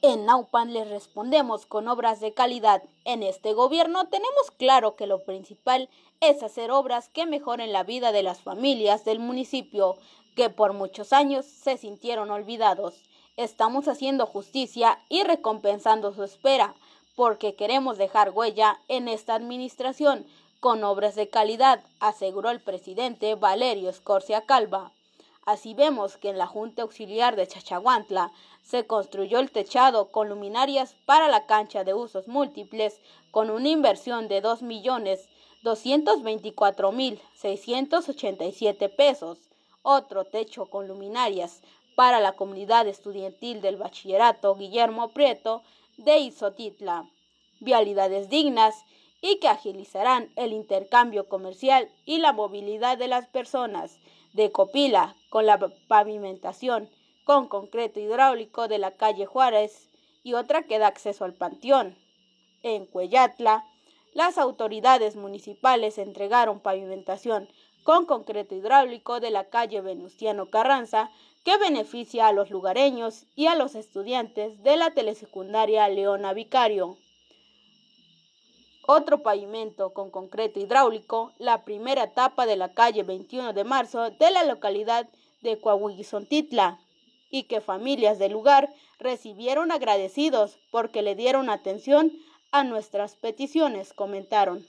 En Naupan les respondemos con obras de calidad. En este gobierno tenemos claro que lo principal es hacer obras que mejoren la vida de las familias del municipio, que por muchos años se sintieron olvidados. Estamos haciendo justicia y recompensando su espera, porque queremos dejar huella en esta administración con obras de calidad, aseguró el presidente Valerio Escorcia Calva. Así vemos que en la Junta Auxiliar de Chachaguantla se construyó el techado con luminarias para la cancha de usos múltiples con una inversión de 2.224.687 pesos. Otro techo con luminarias para la comunidad estudiantil del bachillerato Guillermo Prieto de Izotitla. Vialidades dignas y que agilizarán el intercambio comercial y la movilidad de las personas de Copila con la pavimentación con concreto hidráulico de la calle Juárez y otra que da acceso al panteón. En Cuellatla, las autoridades municipales entregaron pavimentación con concreto hidráulico de la calle Venustiano Carranza que beneficia a los lugareños y a los estudiantes de la telesecundaria Leona Vicario. Otro pavimento con concreto hidráulico, la primera etapa de la calle 21 de marzo de la localidad de Coahuizontitla, y que familias del lugar recibieron agradecidos porque le dieron atención a nuestras peticiones, comentaron.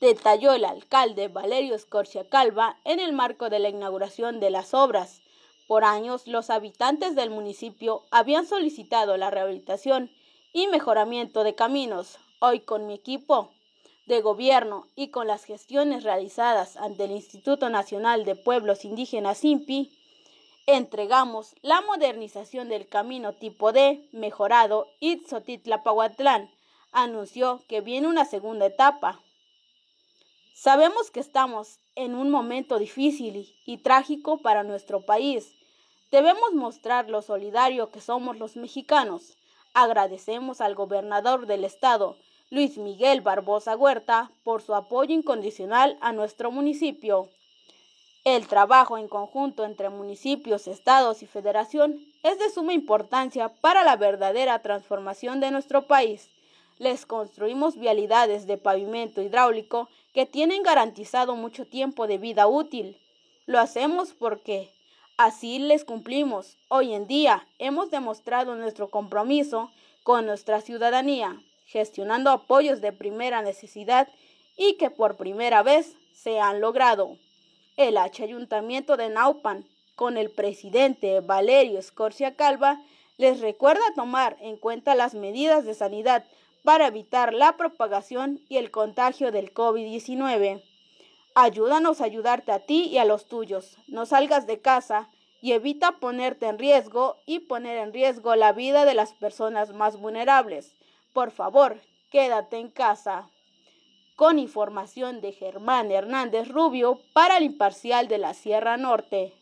Detalló el alcalde Valerio Escorcia Calva en el marco de la inauguración de las obras. Por años, los habitantes del municipio habían solicitado la rehabilitación y mejoramiento de caminos, Hoy con mi equipo de gobierno y con las gestiones realizadas ante el Instituto Nacional de Pueblos Indígenas INPI, entregamos la modernización del camino tipo D mejorado Itzotitlapahuatlán. Anunció que viene una segunda etapa. Sabemos que estamos en un momento difícil y trágico para nuestro país. Debemos mostrar lo solidario que somos los mexicanos. Agradecemos al gobernador del estado, Luis Miguel Barbosa Huerta por su apoyo incondicional a nuestro municipio. El trabajo en conjunto entre municipios, estados y federación es de suma importancia para la verdadera transformación de nuestro país. Les construimos vialidades de pavimento hidráulico que tienen garantizado mucho tiempo de vida útil. Lo hacemos porque así les cumplimos. Hoy en día hemos demostrado nuestro compromiso con nuestra ciudadanía gestionando apoyos de primera necesidad y que por primera vez se han logrado. El H. ayuntamiento de Naupan, con el presidente Valerio Escorcia Calva, les recuerda tomar en cuenta las medidas de sanidad para evitar la propagación y el contagio del COVID-19. Ayúdanos a ayudarte a ti y a los tuyos. No salgas de casa y evita ponerte en riesgo y poner en riesgo la vida de las personas más vulnerables. Por favor, quédate en casa. Con información de Germán Hernández Rubio para el imparcial de la Sierra Norte.